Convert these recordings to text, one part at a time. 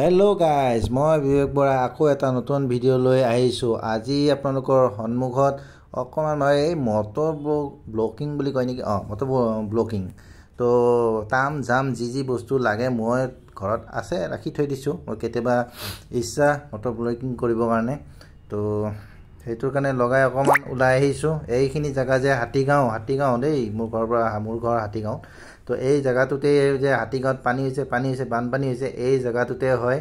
hello' guys মই বিবেক বৰা আকৌ এটা নতুন ভিডিঅ' লৈ আহিছোঁ আজি আপোনালোকৰ সন্মুখত অকণমান হয় এই মটৰ ব্ল' ব্লকিং বুলি কয় নেকি অঁ মটৰ ব্লকিং তো তাম জাম যি যি বস্তু লাগে মই ঘৰত আছে ৰাখি থৈ দিছোঁ মই কেতিয়াবা ইচ্ছা মটৰ ব্লকিং কৰিবৰ কাৰণে তো সেইটোৰ কাৰণে লগাই অকণমান ওলাই আহিছোঁ এইখিনি জেগা যে হাতীগাঁও হাতীগাঁও দেই মোৰ ঘৰৰ পৰা মোৰ ঘৰ হাতীগাঁও তো এই জেগাটোতে যে হাতীগাঁৱত পানী হৈছে পানী হৈছে বানপানী হৈছে এই জেগাটোতে হয়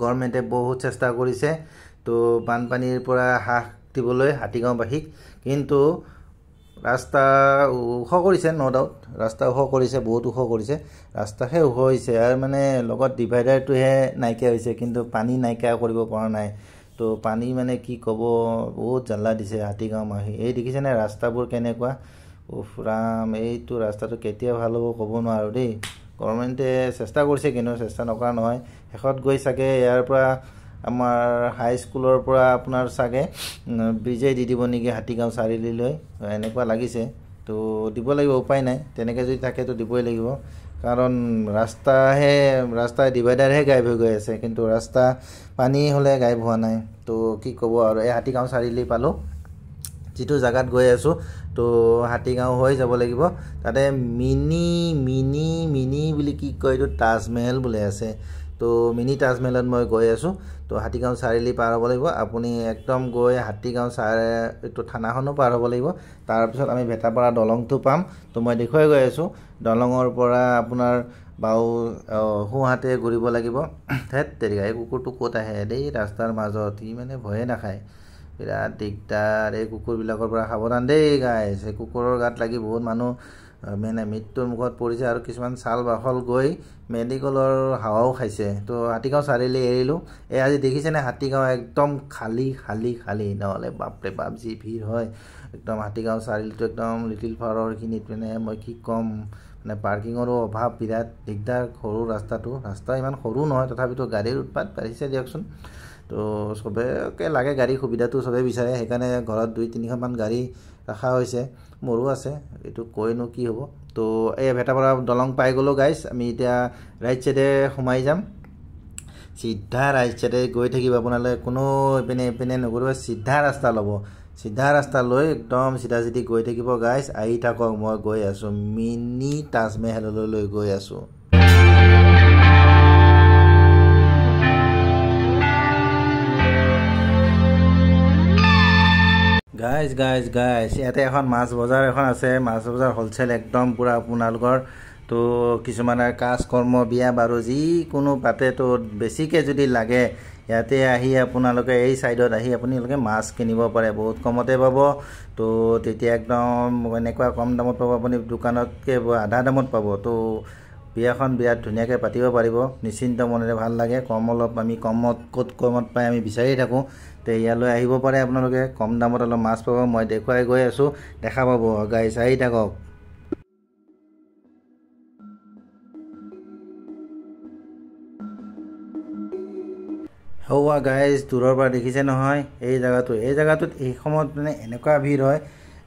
গভৰ্ণমেণ্টে বহুত চেষ্টা কৰিছে তো বানপানীৰ পৰা হ্ৰাস দিবলৈ হাতীগাঁওবাসীক কিন্তু ৰাস্তা ওখ কৰিছে ন' ডাউট ৰাস্তা ওখ কৰিছে বহুত ওখ কৰিছে ৰাস্তাহে ওখ হৈছে আৰু মানে লগত ডিভাইডাৰটোহে নাইকিয়া হৈছে কিন্তু পানী নাইকিয়া কৰিব পৰা নাই তো পানী মানে কি ক'ব বহুত জাল্লা দিছে হাতীগাঁও মাহী এই দেখিছেনে ৰাস্তাবোৰ কেনেকুৱা উফ ৰাম এইটো ৰাস্তাটো কেতিয়া ভাল হ'ব ক'ব নোৱাৰোঁ দেই গভৰ্ণমেণ্টে চেষ্টা কৰিছে কিন্তু চেষ্টা নকৰা নহয় শেষত গৈ চাগে ইয়াৰ পৰা আমাৰ হাইস্কুলৰ পৰা আপোনাৰ চাগে ব্ৰিজেই দি দিব নেকি হাতীগাঁও চাৰিআলিলৈ এনেকুৱা লাগিছে তো দিব লাগিব উপায় নাই তেনেকৈ যদি থাকেতো দিবই লাগিব কাৰণ ৰাস্তাহে ৰাস্তাই ডিভাইডাৰহে গাইব হৈ গৈ আছে কিন্তু ৰাস্তা পানী হ'লে গাইব হোৱা নাই তো কি ক'ব আৰু এই হাতীগাঁও চাৰিআলি পালোঁ যিটো জেগাত গৈ আছোঁ তো হাতীগাঁও হৈ যাব লাগিব তাতে মিনি মিনি মিনি বুলি কি কয় এইটো তাজমহল বোলে আছে তো মিনি তাজমহলত মই গৈ আছোঁ তো হাতীগাঁও চাৰিআলি পাৰ হ'ব লাগিব আপুনি একদম গৈ হাতীগাঁও চাৰি এইটো থানাখনো পাৰ হ'ব লাগিব তাৰপিছত আমি ভেটাপাৰা দলংটো পাম তো মই দেখুৱাই গৈ আছোঁ দলঙৰ পৰা আপোনাৰ বাও সোঁহাতে ঘূৰিব লাগিব হেত তেৰিকা এই কুকুৰটো ক'ত আহে দেই ৰাস্তাৰ মাজত সি মানে ভয়ে নাখায় বিৰাট দিগদাৰ এই কুকুৰবিলাকৰ পৰা সাৱধান দেই গাইছে কুকুৰৰ গাত লাগি বহুত মানুহ মানে মৃত্যুৰ মুখত পৰিছে আৰু কিছুমান ছাল বাখল গৈ মেডিকেলৰ হাৱাও খাইছে তো হাতীগাঁও চাৰিআলি এৰিলোঁ এই আজি দেখিছেনে হাতীগাঁও একদম খালী খালী খালী নহ'লে বাপৰে বাপ যি ভিৰ হয় একদম হাতীগাঁও চাৰিআলিটো একদম লিটিল ফাৰৰখিনিত মানে মই কি ক'ম মানে পাৰ্কিঙৰো অভাৱ বিৰাট দিগদাৰ সৰু ৰাস্তাটো ৰাস্তা ইমান সৰু নহয় তথাপিতো গাড়ীৰ উৎপাত বাঢ়িছে দিয়কচোন তো চবকে লাগে গাড়ীৰ সুবিধাটো চবেই বিচাৰে সেইকাৰণে ঘৰত দুই তিনিখনমান গাড়ী ৰখা হৈছে মোৰো আছে এইটো কৈনো কি হ'ব তো এই ভেটাপাৰা দলং পাই গ'লোঁ গাইজ আমি এতিয়া ৰাইট ছাইডে সোমাই যাম চিধা ৰাইট ছাইডে গৈ থাকিব আপোনালোকে কোনো ইপিনে ইপিনে নকৰিব চিধা ৰাস্তা ল'ব চিধা ৰাস্তা লৈ একদম চিধা চিধি গৈ থাকিব গাইজ আহি থাকক মই গৈ আছোঁ মিনি তাজমেহললৈ গৈ আছোঁ গাইজ গাইজ গাইজ ইয়াতে এখন মাছ বজাৰ এখন আছে মাছ বজাৰ হ'লচেল একদম পূৰা আপোনালোকৰ তো কিছুমানে কাজ কৰ্ম বিয়া বাৰু যিকোনো পাতেতো বেছিকৈ যদি লাগে ইয়াতে আহি আপোনালোকে এই ছাইডত আহি আপোনালোকে মাছ কিনিব পাৰে বহুত কমতে পাব তো তেতিয়া একদম এনেকুৱা কম দামত পাব আপুনি দোকানতকৈ আধা দামত পাব তো বিয়াখন বিয়াত ধুনীয়াকৈ পাতিব পাৰিব নিশ্চিন্ত মনেৰে ভাল লাগে কম অলপ আমি কমত ক'ত কমত পাই আমি বিচাৰিয়ে থাকোঁ তে ইয়ালৈ আহিব পাৰে আপোনালোকে কম দামত অলপ মাছ পাব মই দেখুৱাই গৈ আছোঁ দেখা পাব গাই চাই থাকক সৌৱা গাইজ দূৰৰ পৰা দেখিছে নহয় এই জেগাটো এই জেগাটোত এই সময়ত মানে এনেকুৱা ভিৰ হয়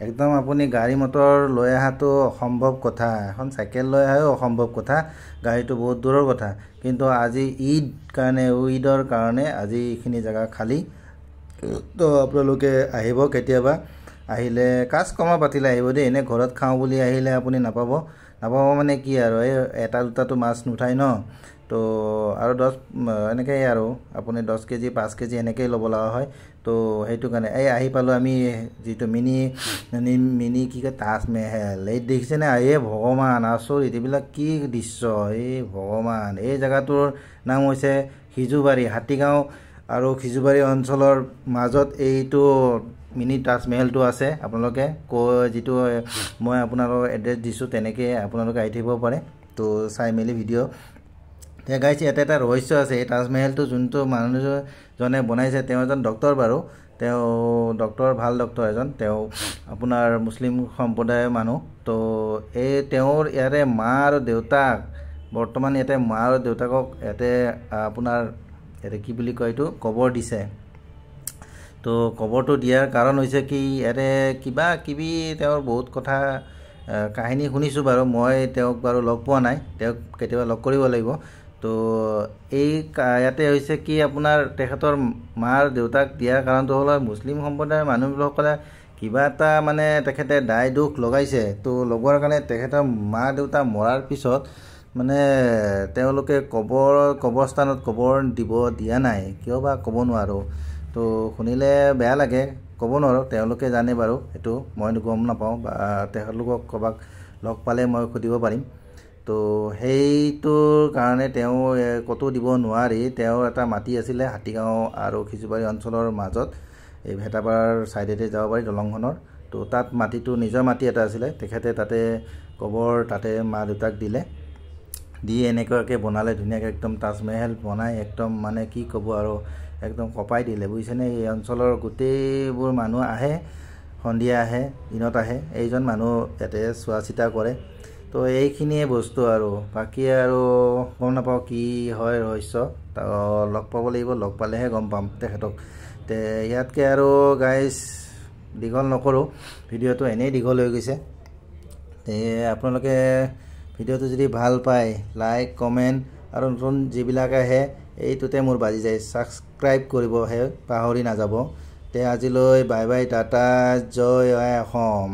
একদম আপুনি গাড়ী মটৰ লৈ অহাটো অসম্ভৱ কথা এখন চাইকেল লৈ অহাও অসম্ভৱ কথা গাড়ীটো বহুত দূৰৰ কথা কিন্তু আজি ঈদ কাৰণে ঈদৰ কাৰণে আজি এইখিনি জেগা খালী তো আপোনালোকে আহিব কেতিয়াবা আহিলে কাজ কমা পাতিলে আহিব দেই এনেই ঘৰত খাওঁ বুলি আহিলে আপুনি নাপাব নাপাব মানে কি আৰু এই এটা দুটাটো মাছ নুঠায় ন তো আৰু দহ এনেকৈ আৰু আপুনি দহ কেজি পাঁচ কেজি এনেকৈয়ে ল'ব লগা হয় তো সেইটো কাৰণে এই আহি পালোঁ আমি যিটো মিনি মিনি কি কয় তাজমেহেল এই দেখিছেনে এই ভগৱান আচৰিত এইবিলাক কি দৃশ্য এই ভগৱান এই জেগাটোৰ নাম হৈছে সিজুবাৰী হাতীগাঁও আৰু সিজুবাৰী অঞ্চলৰ মাজত এইটো মিনি তাজমেহেলটো আছে আপোনালোকে কৈ যিটো মই আপোনালোকক এড্ৰেছ দিছোঁ তেনেকৈয়ে আপোনালোকে আহি থাকিব পাৰে তো চাই মেলি ভিডিঅ' তে গাইছ ইয়াতে এটা ৰহস্য আছে এই তাজমহলটো যোনটো মানুহজনে বনাইছে তেওঁ এজন ডক্টৰ বাৰু তেওঁ ডক্টৰ ভাল ডক্টৰ এজন তেওঁ আপোনাৰ মুছলিম সম্প্ৰদায়ৰ মানুহ তো এই তেওঁৰ ইয়াৰে মা আৰু দেউতাক বৰ্তমান ইয়াতে মা আৰু দেউতাকক ইয়াতে আপোনাৰ ইয়াতে কি বুলি কয় এইটো কবৰ দিছে তো কবৰটো দিয়াৰ কাৰণ হৈছে কি ইয়াতে কিবা কিবি তেওঁৰ বহুত কথা কাহিনী শুনিছোঁ বাৰু মই তেওঁক বাৰু লগ পোৱা নাই তেওঁক কেতিয়াবা লগ কৰিব লাগিব তো এই ইয়াতে হৈছে কি আপোনাৰ তেখেতৰ মাৰ দেউতাক দিয়াৰ কাৰণটো হ'ল মুছলিম সম্প্ৰদায়ৰ মানুহসকলে কিবা এটা মানে তেখেতে দায় দুখ লগাইছে তো লগোৱাৰ কাৰণে তেখেতৰ মা দেউতা মৰাৰ পিছত মানে তেওঁলোকে কবৰ কবৰস্থানত কবৰ দিব দিয়া নাই কিয় বা ক'ব নোৱাৰোঁ তো শুনিলে বেয়া লাগে ক'ব নোৱাৰোঁ তেওঁলোকে জানে বাৰু সেইটো মই গম নাপাওঁ বা তেখেতলোকক ক'ৰবাক লগ পালে মই সুধিব পাৰিম তো সেইটোৰ কাৰণে তেওঁ ক'তো দিব নোৱাৰি তেওঁৰ এটা মাটি আছিলে হাতীগাঁও আৰু খিচুবাৰী অঞ্চলৰ মাজত এই ভেটাপাৰাৰ ছাইডেদি যাব পাৰি দলংখনৰ তো তাত মাটিটো নিজৰ মাটি এটা আছিলে তেখেতে তাতে কবৰ তাতে মা দেউতাক দিলে দি এনেকুৱাকৈ বনালে ধুনীয়াকৈ একদম তাজমেহেল বনাই একদম মানে কি ক'ব আৰু একদম কপাই দিলে বুজিছেনে এই অঞ্চলৰ গোটেইবোৰ মানুহ আহে সন্ধিয়া আহে দিনত আহে এইজন মানুহ ইয়াতে চোৱা চিতা কৰে তো এইখিনিয়ে বস্তু আৰু বাকী আৰু গম নাপাওঁ কি হয় ৰহস্য লগ পাব লাগিব লগ পালেহে গম পাম তেখেতক তে ইয়াতকৈ আৰু গাইজ দীঘল নকৰোঁ ভিডিঅ'টো এনেই দীঘল হৈ গৈছে তে আপোনালোকে ভিডিঅ'টো যদি ভাল পায় লাইক কমেণ্ট আৰু নতুন যিবিলাক আহে এইটোতে মোৰ বাজি যায় ছাবস্ক্ৰাইব কৰিবহে পাহৰি নাযাব তে আজিলৈ বাই বাই টাটা জয় অসম